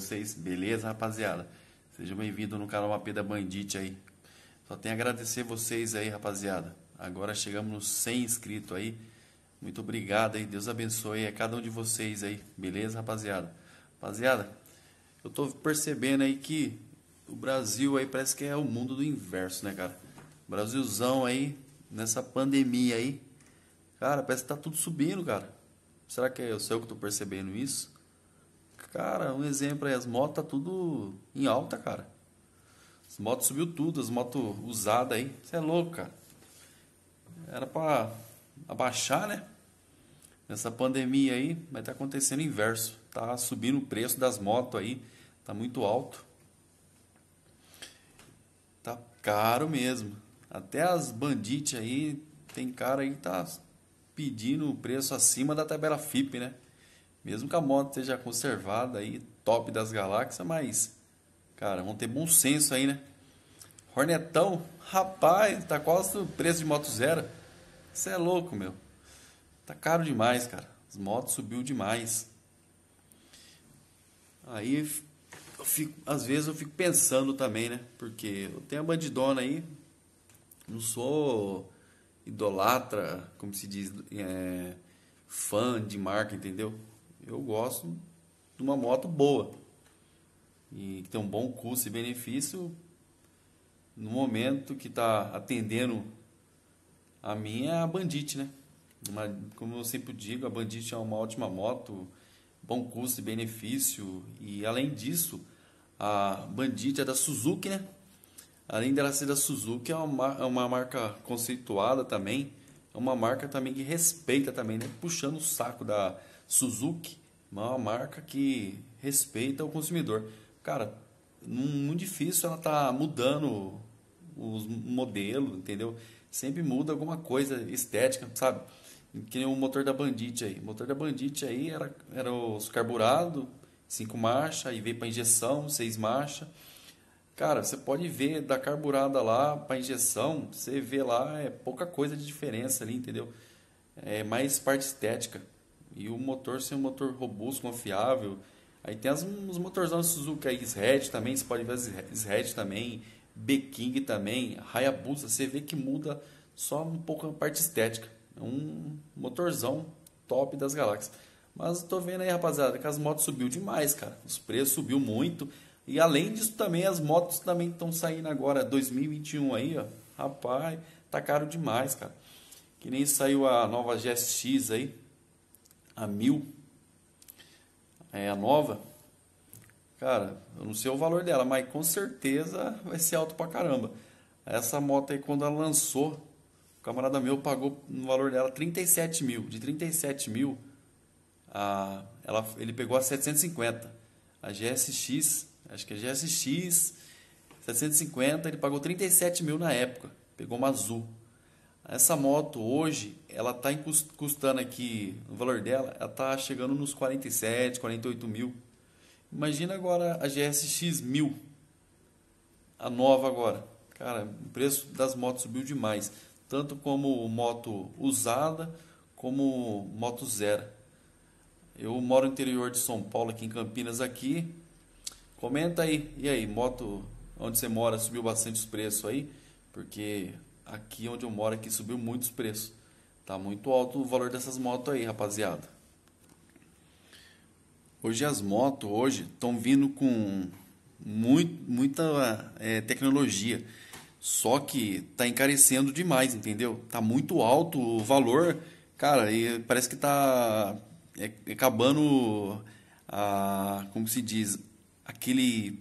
vocês? Beleza, rapaziada? Seja bem-vindo no canal AP da Bandite aí. Só tenho a agradecer vocês aí, rapaziada. Agora chegamos nos 100 inscritos aí. Muito obrigado aí. Deus abençoe a cada um de vocês aí. Beleza, rapaziada? Rapaziada, eu tô percebendo aí que o Brasil aí parece que é o mundo do inverso, né, cara? Brasilzão aí, nessa pandemia aí. Cara, parece que tá tudo subindo, cara. Será que é eu, eu que tô percebendo isso? Cara, um exemplo aí, as motos tá tudo em alta, cara. As motos subiu tudo, as motos usadas aí. Você é louco, cara. Era pra abaixar, né? Nessa pandemia aí, mas tá acontecendo o inverso. Tá subindo o preço das motos aí, tá muito alto. Tá caro mesmo. Até as bandites aí, tem cara aí que tá pedindo o preço acima da tabela FIP, né? Mesmo que a moto esteja conservada aí, top das galáxias, mas, cara, vão ter bom senso aí, né? Hornetão, rapaz, tá quase o preço de moto zero. Você é louco, meu. Tá caro demais, cara. As motos subiu demais. Aí, eu fico, às vezes eu fico pensando também, né? Porque eu tenho a bandidona aí, não sou idolatra, como se diz, é, fã de marca, entendeu? Eu gosto de uma moto boa e que tem um bom custo e benefício no momento que está atendendo a minha é a Bandit, né? Uma, como eu sempre digo, a Bandit é uma ótima moto, bom custo e benefício e além disso a Bandit é da Suzuki, né? Além dela ser da Suzuki, é uma, é uma marca conceituada também, é uma marca também que respeita também, né? Puxando o saco da, Suzuki, uma marca que respeita o consumidor. Cara, muito difícil ela tá mudando os modelos, entendeu? Sempre muda alguma coisa estética, sabe? Que nem o motor da Bandit aí. O motor da Bandit aí era, era os carburado, cinco marchas, e veio para injeção, seis marchas. Cara, você pode ver da carburada lá para injeção, você vê lá é pouca coisa de diferença ali, entendeu? É mais parte estética. E o motor ser um motor robusto, confiável. Aí tem as, os motorzão Suzuki aí, Sred também, você pode ver Sred também, B-King também, Hayabusa, você vê que muda só um pouco a parte estética. É um motorzão top das galáxias. Mas tô vendo aí, rapaziada, que as motos subiu demais, cara. Os preços subiu muito. E além disso também, as motos também estão saindo agora, 2021 aí, ó. Rapaz, tá caro demais, cara. Que nem saiu a nova GSX aí, a mil, é a nova, cara, eu não sei o valor dela, mas com certeza vai ser alto pra caramba. Essa moto aí, quando ela lançou, o camarada meu pagou no valor dela 37 mil. De 37 mil, a, ela, ele pegou a 750. A GSX, acho que a GSX 750, ele pagou 37 mil na época. Pegou uma azul. Essa moto hoje, ela tá custando aqui, o valor dela, ela tá chegando nos 47, 48 mil. Imagina agora a GSX 1000, a nova agora. Cara, o preço das motos subiu demais, tanto como moto usada, como moto zero. Eu moro no interior de São Paulo, aqui em Campinas, aqui. Comenta aí, e aí, moto onde você mora subiu bastante os preços aí? Porque aqui onde eu moro, aqui subiu muito os preços. Tá muito alto o valor dessas motos aí, rapaziada. Hoje as motos hoje estão vindo com muito, muita é, tecnologia. Só que tá encarecendo demais, entendeu? Tá muito alto o valor, cara, e parece que tá é, é acabando a, como se diz, aquele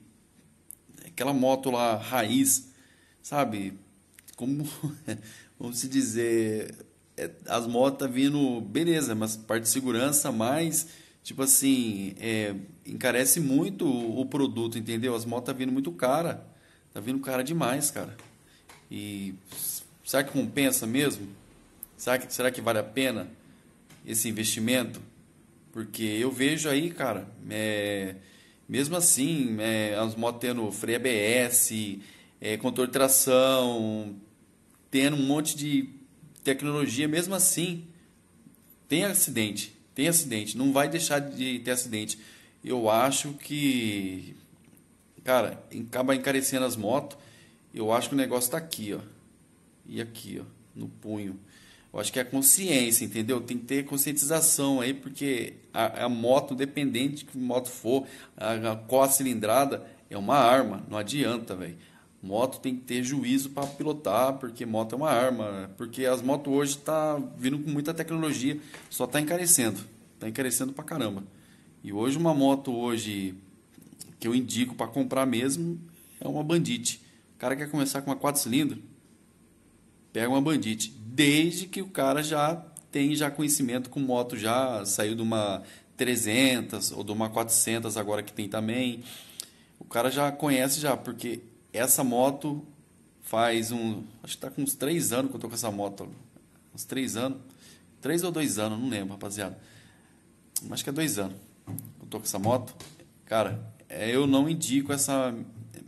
aquela moto lá raiz, sabe? como, vamos se dizer, é, as motos tá vindo, beleza, mas parte de segurança, mais, tipo assim, é, encarece muito o, o, produto, entendeu? As motos tá vindo muito cara, tá vindo cara demais, cara. E será que compensa mesmo? Será que, será que vale a pena esse investimento? Porque eu vejo aí, cara, é, mesmo assim, é, as motos tendo freio ABS, é, controle de tração, tendo um monte de tecnologia, mesmo assim, tem acidente, tem acidente, não vai deixar de ter acidente. Eu acho que, cara, acaba encarecendo as motos. Eu acho que o negócio está aqui, ó, e aqui, ó, no punho. Eu acho que é a consciência, entendeu? Tem que ter conscientização aí, porque a, a moto, dependente de que moto for, a, a, qual a cilindrada, é uma arma, não adianta, velho. Moto tem que ter juízo para pilotar, porque moto é uma arma. Porque as motos hoje tá vindo com muita tecnologia, só tá encarecendo. Tá encarecendo pra caramba. E hoje uma moto hoje que eu indico para comprar mesmo é uma Bandit. O cara quer começar com uma 4 cilindros, pega uma Bandit, desde que o cara já tem já conhecimento com moto já saiu de uma 300 ou de uma 400 agora que tem também. O cara já conhece já, porque essa moto faz um. Acho que tá com uns três anos que eu tô com essa moto. Uns três anos. Três ou dois anos, não lembro, rapaziada. Acho que é dois anos que eu tô com essa moto. Cara, é, eu não indico essa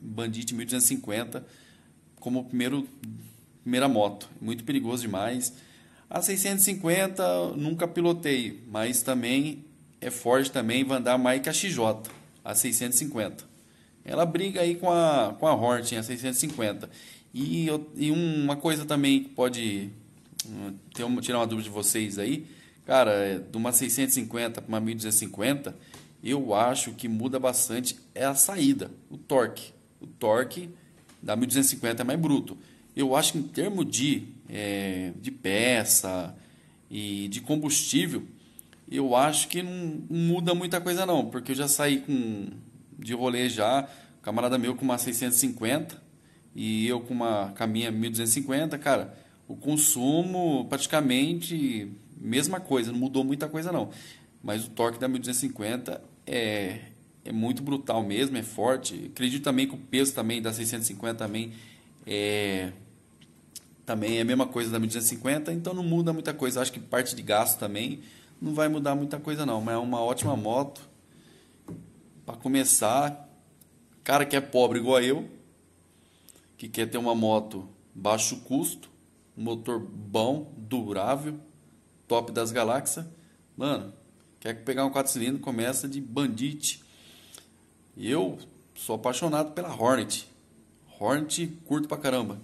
Bandit 1250 como primeiro, primeira moto. Muito perigoso demais. A 650 nunca pilotei, mas também é forte também, vai andar mais que a XJ, a 650. Ela briga aí com a, com a Hortin, a 650. E, eu, e uma coisa também que pode hum, ter uma, tirar uma dúvida de vocês aí, cara, é, de uma 650 para uma 1250, eu acho que muda bastante é a saída, o torque. O torque da 1250 é mais bruto. Eu acho que em termos de, é, de peça e de combustível, eu acho que não muda muita coisa não, porque eu já saí com de rolê já, camarada meu com uma 650 e eu com uma caminha 1250, cara, o consumo praticamente mesma coisa, não mudou muita coisa não. Mas o torque da 1250 é, é muito brutal mesmo, é forte. Acredito também que o peso também da 650 também é também é a mesma coisa da 1250, então não muda muita coisa. Acho que parte de gasto também não vai mudar muita coisa não, mas é uma ótima moto para começar, cara que é pobre igual eu, que quer ter uma moto baixo custo, motor bom, durável, top das galáxias, mano, quer pegar um 4 cilindros, começa de bandite. Eu sou apaixonado pela Hornet. Hornet curto pra caramba.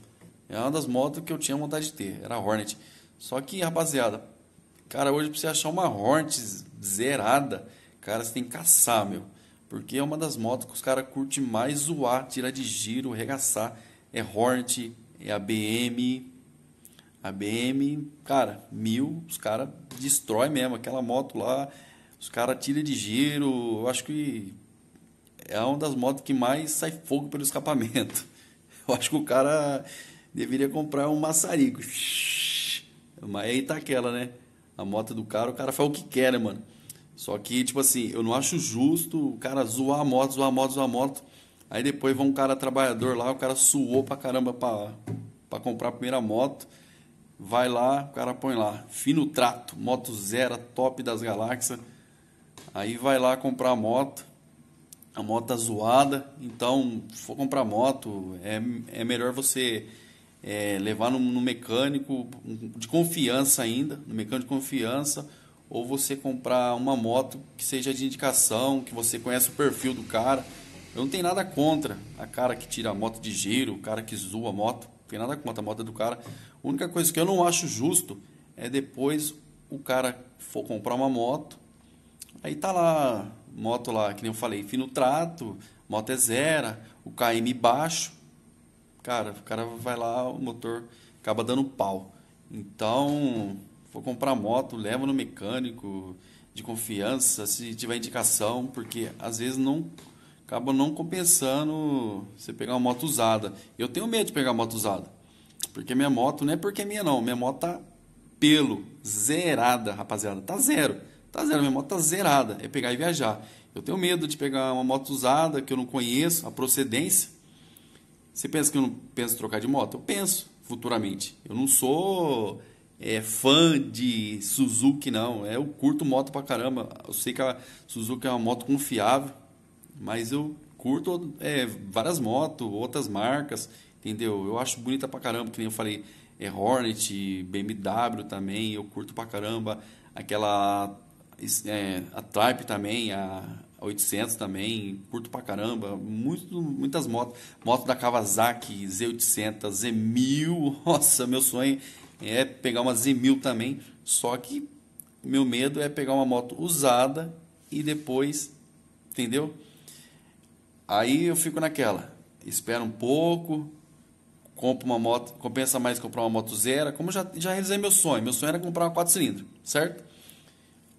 É uma das motos que eu tinha vontade de ter, era a Hornet. Só que, rapaziada, cara, hoje pra você achar uma Hornet zerada, cara, você tem que caçar, meu. Porque é uma das motos que os caras curtem mais zoar, tirar de giro, arregaçar. É Hornet, é a BM. A BM, cara, mil, os caras destrói mesmo. Aquela moto lá, os caras tiram de giro. Eu acho que é uma das motos que mais sai fogo pelo escapamento. Eu acho que o cara deveria comprar um maçarico. Mas aí é tá aquela, né? A moto é do cara, o cara faz o que quer, né, mano? Só que, tipo assim, eu não acho justo o cara zoar a moto, zoar a moto, zoar a moto. Aí depois vai um cara trabalhador lá, o cara suou pra caramba pra, pra comprar a primeira moto. Vai lá, o cara põe lá, fino trato, moto zero, top das galáxias. Aí vai lá comprar a moto, a moto tá zoada. Então, se for comprar moto, é, é melhor você é, levar no, no mecânico de confiança ainda, no mecânico de confiança ou você comprar uma moto que seja de indicação, que você conhece o perfil do cara. Eu não tenho nada contra a cara que tira a moto de giro, o cara que zoa a moto, não tem nada contra a moto é do cara. A única coisa que eu não acho justo é depois o cara for comprar uma moto, aí tá lá, moto lá, que nem eu falei, fino trato, moto é zero, o KM baixo. Cara, o cara vai lá, o motor acaba dando pau. Então, for comprar moto, leva no mecânico de confiança, se tiver indicação, porque às vezes não acaba não compensando você pegar uma moto usada. Eu tenho medo de pegar uma moto usada, porque minha moto não é porque é minha não, minha moto tá pelo, zerada, rapaziada, tá zero. Tá zero, minha moto tá zerada, é pegar e viajar. Eu tenho medo de pegar uma moto usada que eu não conheço a procedência. Você pensa que eu não penso em trocar de moto? Eu penso futuramente. Eu não sou é, fã de Suzuki, não. é Eu curto moto pra caramba. Eu sei que a Suzuki é uma moto confiável, mas eu curto é, várias motos, outras marcas, entendeu? Eu acho bonita pra caramba, que nem eu falei, é Hornet, BMW também, eu curto pra caramba. Aquela é, a Tripe também, a 800 também, curto pra caramba, muito, muitas motos, moto da Kawasaki Z800, Z1000, nossa, meu sonho é pegar uma Z1000 também, só que meu medo é pegar uma moto usada e depois, entendeu? Aí eu fico naquela, espero um pouco, compro uma moto, compensa mais comprar uma moto zero, como já, já realizei meu sonho, meu sonho era comprar uma 4 cilindros, certo?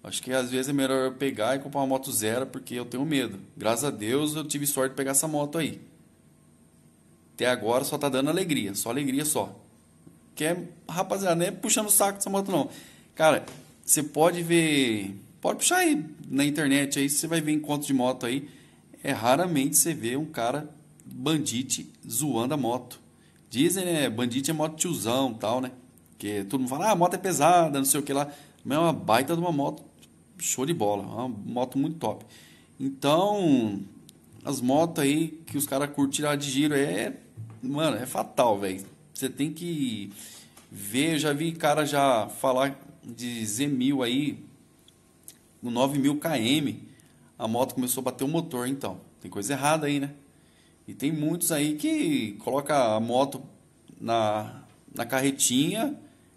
Acho que às vezes é melhor eu pegar e comprar uma moto zero porque eu tenho medo. Graças a Deus eu tive sorte de pegar essa moto aí. Até agora só tá dando alegria, só alegria só. Que é, rapaziada, não é puxando o saco dessa moto, não. Cara, você pode ver. Pode puxar aí na internet aí, você vai ver encontros de moto aí. É raramente você vê um cara bandite zoando a moto. Dizem, né? Bandite é moto tiozão tal, né? Que todo mundo fala, ah, a moto é pesada, não sei o que lá. Mas é uma baita de uma moto show de bola. É uma moto muito top. Então, as motos aí que os caras curtiram de giro é. Mano, é fatal, velho. Você tem que ver. Eu já vi cara já falar de Z1000 aí, no 9000 km. A moto começou a bater o motor, então. Tem coisa errada aí, né? E tem muitos aí que coloca a moto na, na carretinha,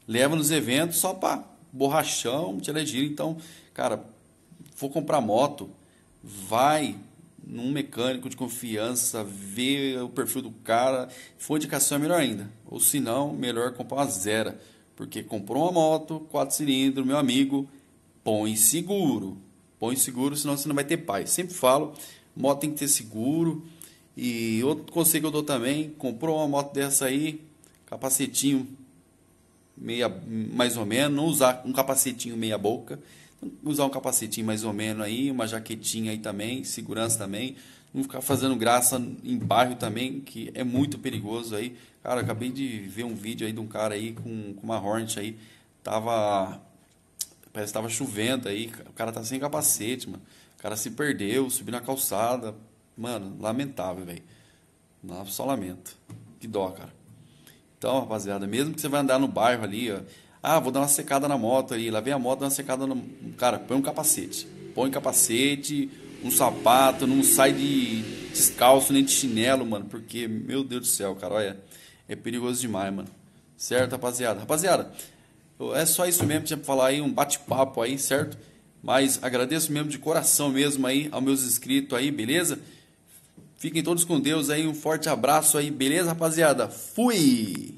leva nos eventos só para borrachão, telegiro. Então, cara, for comprar moto, vai num mecânico de confiança, vê o perfil do cara. For indicação é melhor ainda. Ou se não, melhor comprar uma zero Porque comprou uma moto, quatro cilindros, meu amigo, põe seguro. Põe seguro, senão você não vai ter paz. Sempre falo, moto tem que ter seguro. E outro conselho que eu dou também, comprou uma moto dessa aí, capacetinho meia mais ou menos, não usar um capacetinho meia boca, usar um capacetinho mais ou menos aí, uma jaquetinha aí também, segurança também, não ficar fazendo graça em bairro também, que é muito perigoso aí. Cara, acabei de ver um vídeo aí de um cara aí com, com uma hornet aí, tava parece que tava chovendo aí, o cara tá sem capacete, mano. O cara se perdeu, subiu na calçada. Mano, lamentável, velho. Só lamento. Que dó, cara. Então, rapaziada, mesmo que você vai andar no bairro ali, ó, ah, vou dar uma secada na moto aí, lá vem a moto, dá uma secada no. Cara, põe um capacete. Põe capacete, um sapato, não sai de descalço nem de chinelo, mano. Porque, meu Deus do céu, cara, olha, é perigoso demais, mano. Certo, rapaziada? Rapaziada, é só isso mesmo tinha pra falar aí, um bate-papo aí, certo? Mas agradeço mesmo de coração mesmo aí aos meus inscritos aí, beleza? Fiquem todos com Deus aí, um forte abraço aí, beleza, rapaziada? Fui!